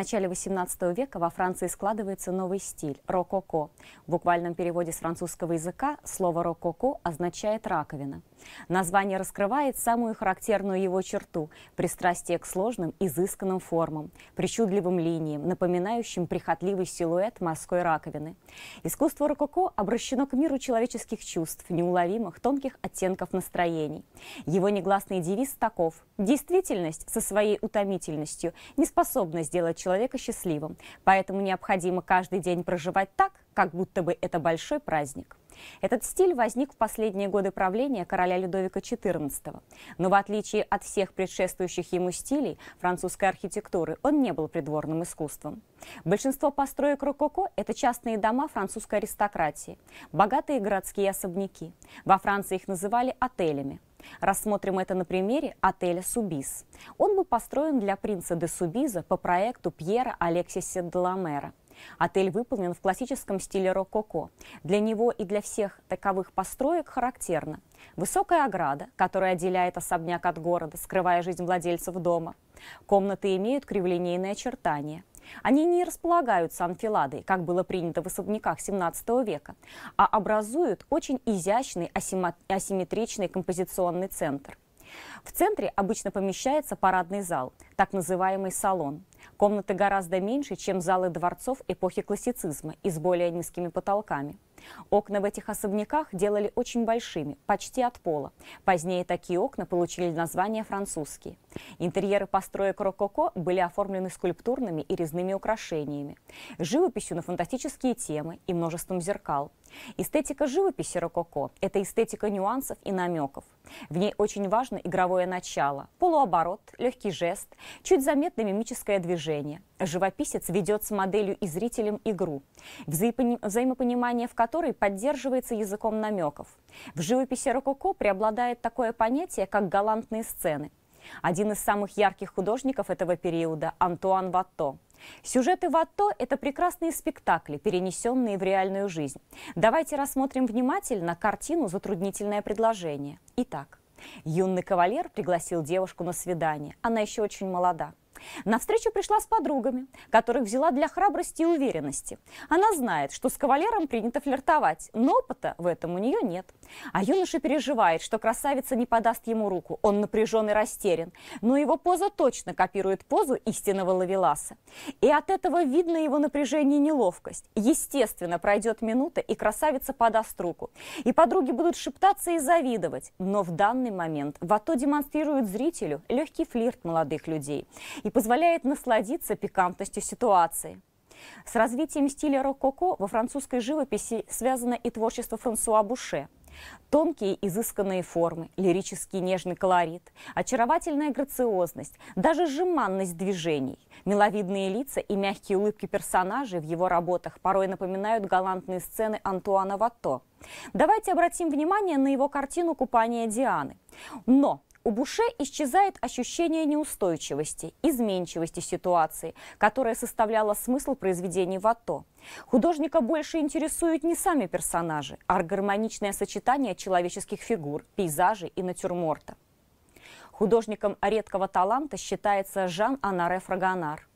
начале XVIII века во Франции складывается новый стиль – рококо. В буквальном переводе с французского языка слово «рококо» означает «раковина». Название раскрывает самую характерную его черту – пристрастие к сложным, изысканным формам, причудливым линиям, напоминающим прихотливый силуэт морской раковины. Искусство рококо обращено к миру человеческих чувств, неуловимых, тонких оттенков настроений. Его негласный девиз таков – действительность со своей утомительностью не способна сделать человека счастливым, поэтому необходимо каждый день проживать так, как будто бы это большой праздник. Этот стиль возник в последние годы правления короля Людовика XIV. Но в отличие от всех предшествующих ему стилей французской архитектуры, он не был придворным искусством. Большинство построек рококо – это частные дома французской аристократии, богатые городские особняки. Во Франции их называли отелями. Рассмотрим это на примере отеля «Субиз». Он был построен для принца де Субиза по проекту Пьера Алексиса Деламера. Отель выполнен в классическом стиле рококо. Для него и для всех таковых построек характерно высокая ограда, которая отделяет особняк от города, скрывая жизнь владельцев дома. Комнаты имеют криволинейные очертания. Они не располагаются анфиладой, как было принято в особняках XVII века, а образуют очень изящный асимметричный композиционный центр. В центре обычно помещается парадный зал, так называемый салон. Комнаты гораздо меньше, чем залы дворцов эпохи классицизма и с более низкими потолками. Окна в этих особняках делали очень большими, почти от пола. Позднее такие окна получили название французские. Интерьеры построек рококо были оформлены скульптурными и резными украшениями, живописью на фантастические темы и множеством зеркал. Эстетика живописи рококо – это эстетика нюансов и намеков. В ней очень важно игровое начало, полуоборот, легкий жест, чуть заметное мимическое движение. Живописец ведет с моделью и зрителем игру, взаимопонимание в которой который поддерживается языком намеков. В живописи рококо преобладает такое понятие, как галантные сцены. Один из самых ярких художников этого периода – Антуан Ватто. Сюжеты Ватто – это прекрасные спектакли, перенесенные в реальную жизнь. Давайте рассмотрим внимательно картину «Затруднительное предложение». Итак, юный кавалер пригласил девушку на свидание. Она еще очень молода. На встречу пришла с подругами, которых взяла для храбрости и уверенности. Она знает, что с кавалером принято флиртовать, но опыта в этом у нее нет. А юноша переживает, что красавица не подаст ему руку. Он напряжен и растерян, но его поза точно копирует позу истинного лавеласа. И от этого видно его напряжение и неловкость. Естественно, пройдет минута, и красавица подаст руку. И подруги будут шептаться и завидовать. Но в данный момент Вато демонстрирует зрителю легкий флирт молодых людей. И и позволяет насладиться пикантностью ситуации. С развитием стиля рококо во французской живописи связано и творчество Франсуа Буше. Тонкие изысканные формы, лирический нежный колорит, очаровательная грациозность, даже жеманность движений, миловидные лица и мягкие улыбки персонажей в его работах порой напоминают галантные сцены Антуана Ватто. Давайте обратим внимание на его картину «Купание Дианы». Но у Буше исчезает ощущение неустойчивости, изменчивости ситуации, которая составляла смысл произведений Ватто. Художника больше интересуют не сами персонажи, а гармоничное сочетание человеческих фигур, пейзажей и натюрморта. Художником редкого таланта считается Жан-Анаре Фрагонар.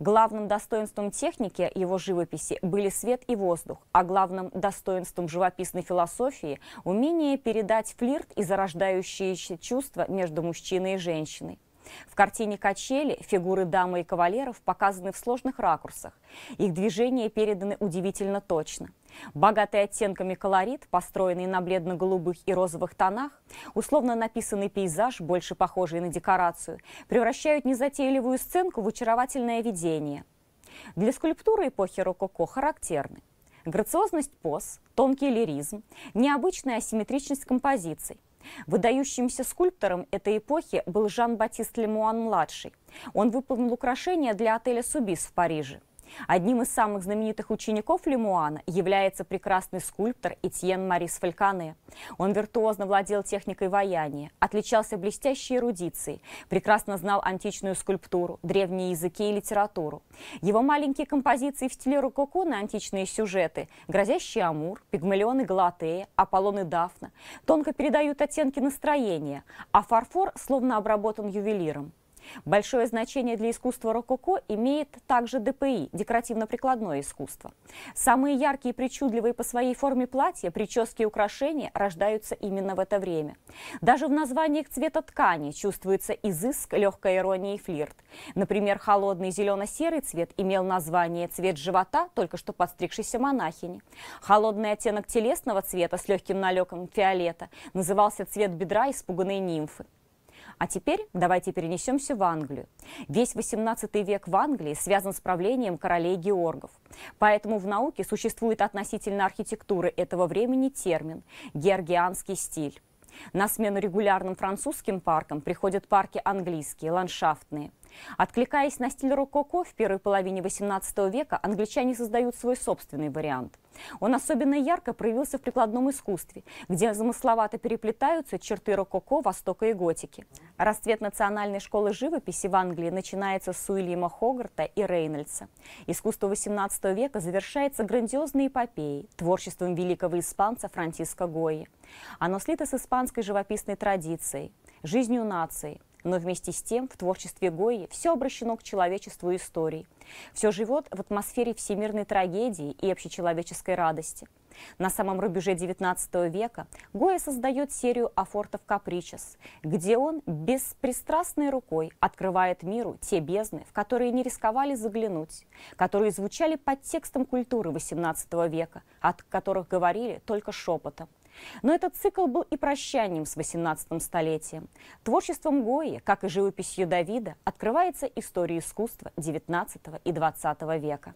Главным достоинством техники его живописи были свет и воздух, а главным достоинством живописной философии – умение передать флирт и зарождающиеся чувства между мужчиной и женщиной. В картине «Качели» фигуры дамы и кавалеров показаны в сложных ракурсах. Их движения переданы удивительно точно. Богатый оттенками колорит, построенный на бледно-голубых и розовых тонах, условно написанный пейзаж, больше похожий на декорацию, превращают незатейливую сценку в очаровательное видение. Для скульптуры эпохи рококо характерны грациозность поз, тонкий лиризм, необычная асимметричность композиций. Выдающимся скульптором этой эпохи был Жан-Батист Лемуан-младший. Он выполнил украшения для отеля «Субис» в Париже. Одним из самых знаменитых учеников Лемуана является прекрасный скульптор Этьен Марис Фалькане. Он виртуозно владел техникой ваяния, отличался блестящей эрудицией, прекрасно знал античную скульптуру, древние языки и литературу. Его маленькие композиции в стиле рококо на античные сюжеты «Грозящий Амур», «Пигмалион и Галатея», «Аполлон и Дафна» тонко передают оттенки настроения, а фарфор словно обработан ювелиром. Большое значение для искусства рококо имеет также ДПИ – декоративно-прикладное искусство. Самые яркие и причудливые по своей форме платья, прически и украшения рождаются именно в это время. Даже в названиях цвета ткани чувствуется изыск, легкая ирония и флирт. Например, холодный зелено-серый цвет имел название «цвет живота», только что подстригшейся монахини. Холодный оттенок телесного цвета с легким налетом фиолета назывался цвет бедра испуганной нимфы. А теперь давайте перенесемся в Англию. Весь XVIII век в Англии связан с правлением королей Георгов. Поэтому в науке существует относительно архитектуры этого времени термин «георгианский стиль». На смену регулярным французским паркам приходят парки английские, ландшафтные – Откликаясь на стиль рококо в первой половине XVIII века, англичане создают свой собственный вариант. Он особенно ярко проявился в прикладном искусстве, где замысловато переплетаются черты рококо, востока и готики. Расцвет национальной школы живописи в Англии начинается с Уильяма Хогарта и Рейнольдса. Искусство XVIII века завершается грандиозной эпопеей, творчеством великого испанца Франциско Гои. Оно слито с испанской живописной традицией, жизнью нации – но вместе с тем в творчестве Гои все обращено к человечеству и истории. Все живет в атмосфере всемирной трагедии и общечеловеческой радости – на самом рубеже XIX века Гоя создает серию афортов «Капричес», где он беспристрастной рукой открывает миру те бездны, в которые не рисковали заглянуть, которые звучали под текстом культуры XVIII века, от которых говорили только шепотом. Но этот цикл был и прощанием с XVIII столетием. Творчеством Гои, как и живописью Давида, открывается история искусства XIX и XX века.